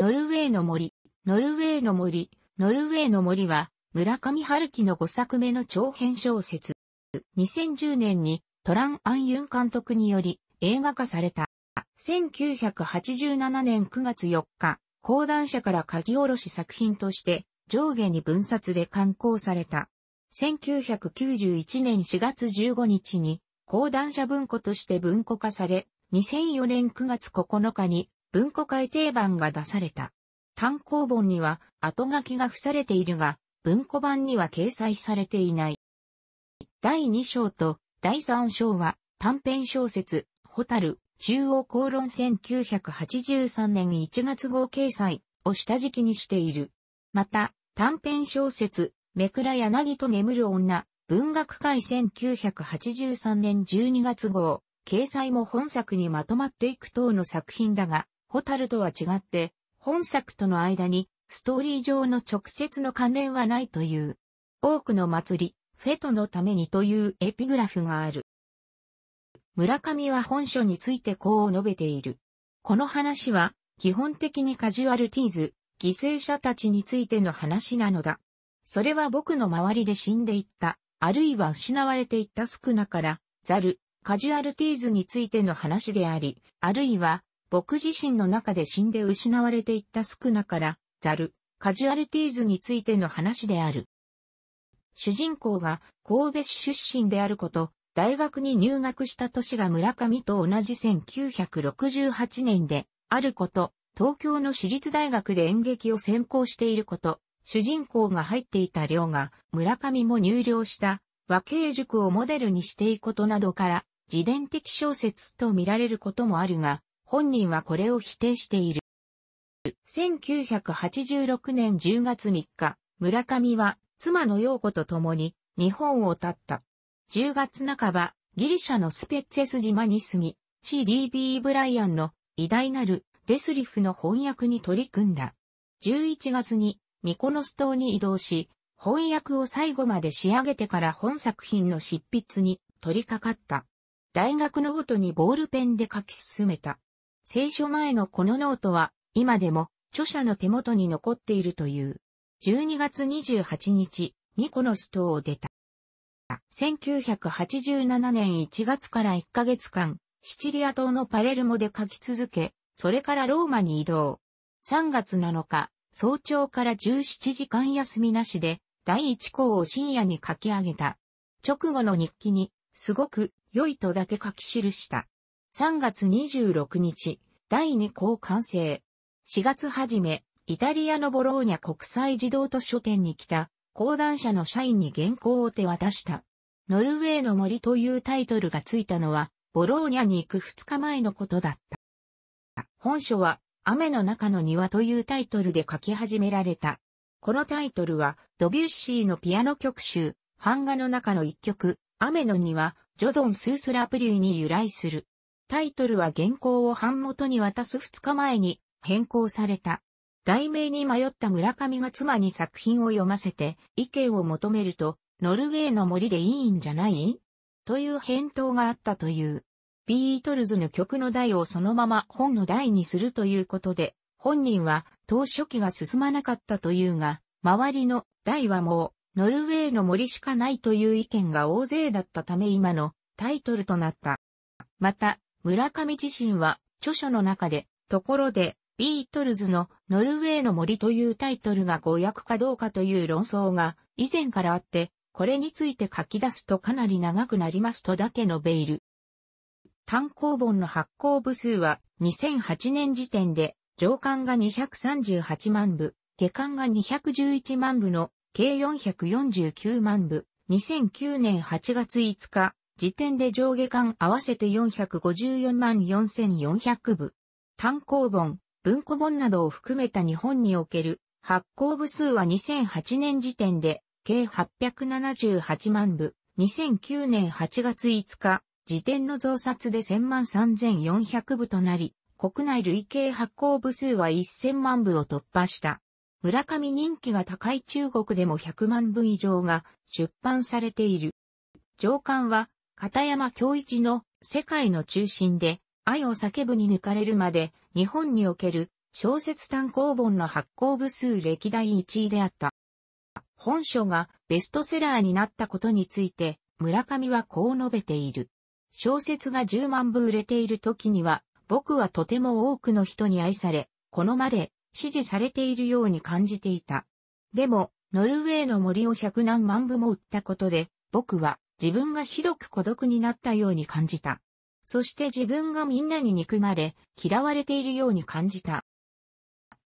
ノルウェーの森、ノルウェーの森、ノルウェーの森は、村上春樹の5作目の長編小説。2010年にトラン・アン・ユン監督により映画化された。1987年9月4日、講談社から書き下ろし作品として上下に分冊で刊行された。1991年4月15日に講談社文庫として文庫化され、2004年9月9日に文庫改訂版が出された。単行本には後書きが付されているが、文庫版には掲載されていない。第2章と第3章は短編小説、ホタル、中央公論1983年1月号掲載を下敷きにしている。また、短編小説、めくら柳と眠る女、文学界1983年12月号、掲載も本作にまとまっていく等の作品だが、ホタルとは違って、本作との間に、ストーリー上の直接の関連はないという。多くの祭り、フェトのためにというエピグラフがある。村上は本書についてこう述べている。この話は、基本的にカジュアルティーズ、犠牲者たちについての話なのだ。それは僕の周りで死んでいった、あるいは失われていった少なから、ザル、カジュアルティーズについての話であり、あるいは僕自身の中で死んで失われていった少なから、ザル、カジュアルティーズについての話である。主人公が神戸市出身であること、大学に入学した年が村上と同じ1968年であること、東京の私立大学で演劇を専攻していること、主人公が入っていた寮が村上も入寮した和慶塾をモデルにしていくことなどから、自伝的小説と見られることもあるが、本人はこれを否定している。1986年10月3日、村上は妻の陽子と共に日本を経った。10月半ば、ギリシャのスペッツェス島に住み、CDB ブライアンの偉大なるデスリフの翻訳に取り組んだ。11月にミコノス島に移動し、翻訳を最後まで仕上げてから本作品の執筆に取り掛かった。大学のごとにボールペンで書き進めた。聖書前のこのノートは、今でも著者の手元に残っているという。12月28日、ミコノス島を出た。1987年1月から1ヶ月間、シチリア島のパレルモで書き続け、それからローマに移動。3月7日、早朝から17時間休みなしで、第1項を深夜に書き上げた。直後の日記に、すごく良いとだけ書き記した。3月26日、第2項完成。4月初め、イタリアのボローニャ国際児童図書店に来た、講談社の社員に原稿を手渡した。ノルウェーの森というタイトルがついたのは、ボローニャに行く2日前のことだった。本書は、雨の中の庭というタイトルで書き始められた。このタイトルは、ドビュッシーのピアノ曲集、版画の中の一曲、雨の庭、ジョドン・スースラ・プリューに由来する。タイトルは原稿を版元に渡す2日前に変更された。題名に迷った村上が妻に作品を読ませて意見を求めると、ノルウェーの森でいいんじゃないという返答があったという。ビートルズの曲の題をそのまま本の題にするということで、本人は当初期が進まなかったというが、周りの題はもうノルウェーの森しかないという意見が大勢だったため今のタイトルとなった。また、村上自身は著書の中で、ところで、ビートルズのノルウェーの森というタイトルが誤訳かどうかという論争が以前からあって、これについて書き出すとかなり長くなりますとだけ述べいる。単行本の発行部数は2008年時点で上巻が238万部、下巻が211万部の計449万部、2009年8月5日、時点で上下巻合わせて454万4400部。単行本、文庫本などを含めた日本における発行部数は2008年時点で計878万部。2009年8月5日、時点の増刷で1000万3400部となり、国内累計発行部数は1000万部を突破した。村上人気が高い中国でも100万部以上が出版されている。上巻は片山京一の世界の中心で愛を叫ぶに抜かれるまで日本における小説単行本の発行部数歴代1位であった。本書がベストセラーになったことについて村上はこう述べている。小説が10万部売れている時には僕はとても多くの人に愛され、好まれ、支持されているように感じていた。でも、ノルウェーの森を100何万部も売ったことで、僕は自分がひどく孤独になったように感じた。そして自分がみんなに憎まれ、嫌われているように感じた。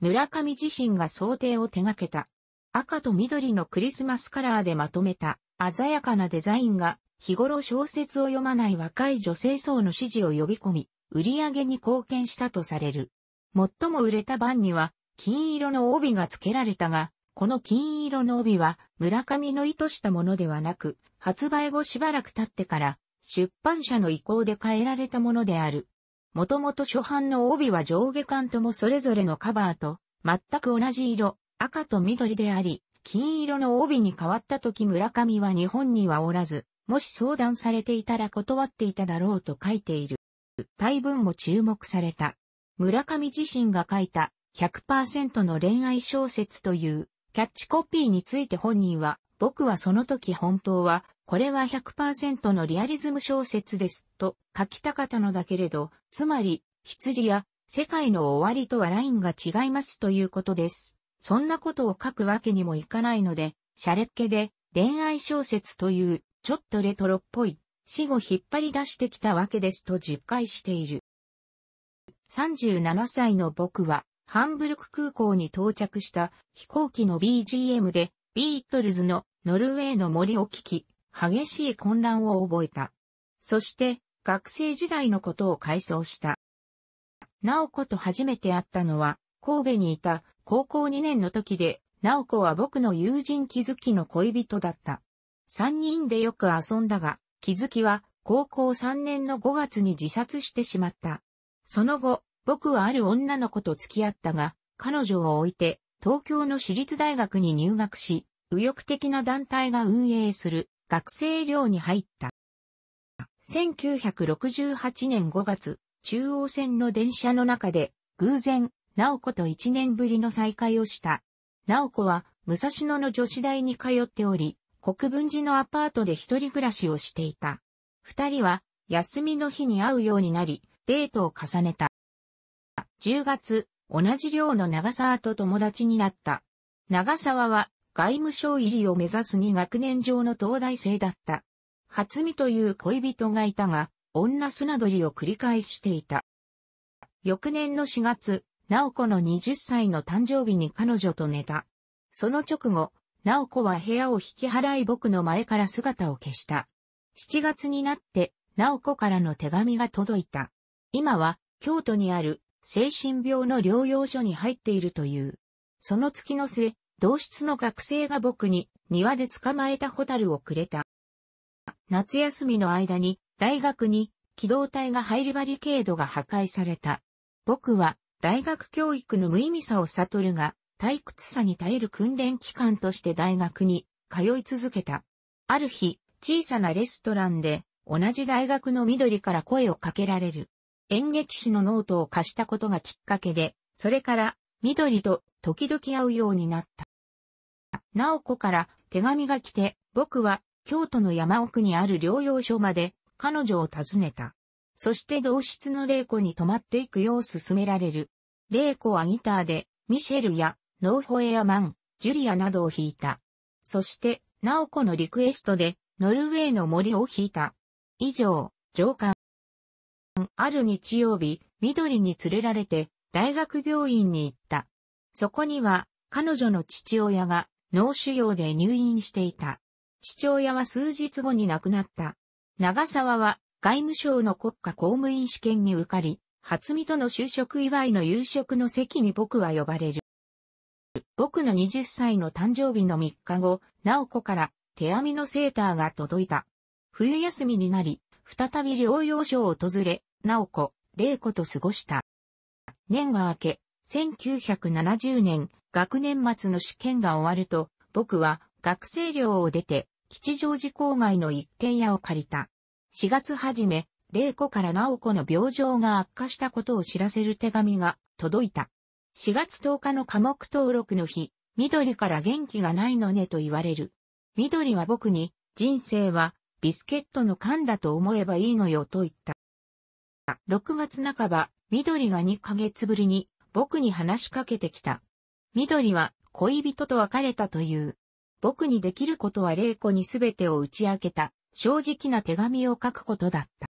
村上自身が想定を手掛けた。赤と緑のクリスマスカラーでまとめた鮮やかなデザインが日頃小説を読まない若い女性層の支持を呼び込み、売り上げに貢献したとされる。最も売れた版には金色の帯が付けられたが、この金色の帯は村上の意図したものではなく、発売後しばらく経ってから出版社の意向で変えられたものである。もともと初版の帯は上下巻ともそれぞれのカバーと全く同じ色、赤と緑であり、金色の帯に変わった時村上は日本にはおらず、もし相談されていたら断っていただろうと書いている。大文も注目された。村上自身が書いた100%の恋愛小説というキャッチコピーについて本人は、僕はその時本当は、これは100%のリアリズム小説です、と書きたかったのだけれど、つまり、羊や世界の終わりとはラインが違いますということです。そんなことを書くわけにもいかないので、シャレっ気で恋愛小説というちょっとレトロっぽい死後引っ張り出してきたわけですと実解している。37歳の僕はハンブルク空港に到着した飛行機の BGM でビートルズのノルウェーの森を聞き、激しい混乱を覚えた。そして学生時代のことを回想した。オ子と初めて会ったのは神戸にいた高校2年の時で、オ子は僕の友人気づきの恋人だった。3人でよく遊んだが、気づきは高校3年の5月に自殺してしまった。その後、僕はある女の子と付き合ったが、彼女を置いて、東京の私立大学に入学し、右翼的な団体が運営する学生寮に入った。1968年5月、中央線の電車の中で、偶然、直子と1年ぶりの再会をした。直子は、武蔵野の女子大に通っており、国分寺のアパートで一人暮らしをしていた。二人は、休みの日に会うようになり、デートを重ねた。10月、同じ寮の長沢と友達になった。長沢は外務省入りを目指す2学年上の東大生だった。初見という恋人がいたが、女砂取りを繰り返していた。翌年の4月、直子の20歳の誕生日に彼女と寝た。その直後、直子は部屋を引き払い僕の前から姿を消した。7月になって、直子からの手紙が届いた。今は、京都にある精神病の療養所に入っているという。その月の末、同室の学生が僕に庭で捕まえたホタルをくれた。夏休みの間に大学に機動隊が入りバリケードが破壊された。僕は大学教育の無意味さを悟るが、退屈さに耐える訓練機関として大学に通い続けた。ある日、小さなレストランで同じ大学の緑から声をかけられる。演劇誌のノートを貸したことがきっかけで、それから、緑と時々会うようになった。お子から手紙が来て、僕は京都の山奥にある療養所まで彼女を訪ねた。そして同室の玲子に泊まっていくよう勧められる。玲子はギターで、ミシェルや、ノーホエアマン、ジュリアなどを弾いた。そして、ナオコのリクエストで、ノルウェーの森を弾いた。以上、上官。ある日曜日、緑に連れられて大学病院に行った。そこには彼女の父親が脳腫瘍で入院していた。父親は数日後に亡くなった。長沢は外務省の国家公務員試験に受かり、初見との就職祝いの夕食の席に僕は呼ばれる。僕の20歳の誕生日の3日後、直子から手編みのセーターが届いた。冬休みになり、再び療養所を訪れ、直子、玲子と過ごした。年が明け、1970年、学年末の試験が終わると、僕は学生寮を出て、吉祥寺郊外の一軒家を借りた。4月初め、玲子から直子の病状が悪化したことを知らせる手紙が届いた。4月10日の科目登録の日、緑から元気がないのねと言われる。緑は僕に、人生はビスケットの缶だと思えばいいのよと言った。6月半ば、緑が2ヶ月ぶりに僕に話しかけてきた。緑は恋人と別れたという。僕にできることは玲子にすべてを打ち明けた、正直な手紙を書くことだった。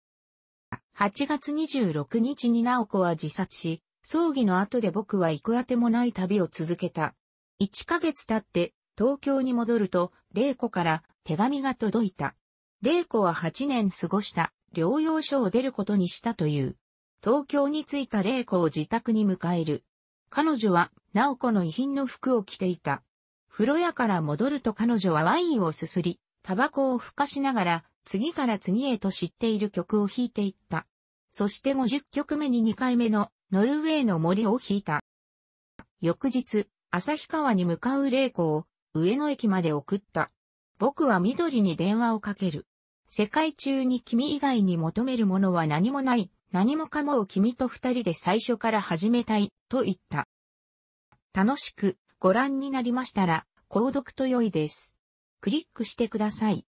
8月26日に直子は自殺し、葬儀の後で僕は行くあてもない旅を続けた。1ヶ月経って東京に戻ると、玲子から手紙が届いた。玲子は8年過ごした療養所を出ることにしたという。東京に着いた玲子を自宅に迎える。彼女は、直子の遺品の服を着ていた。風呂屋から戻ると彼女はワインをすすり、タバコをふかしながら、次から次へと知っている曲を弾いていった。そして50曲目に2回目の、ノルウェーの森を弾いた。翌日、旭川に向かう玲子を、上野駅まで送った。僕は緑に電話をかける。世界中に君以外に求めるものは何もない。何もかもを君と二人で最初から始めたい、と言った。楽しくご覧になりましたら、購読と良いです。クリックしてください。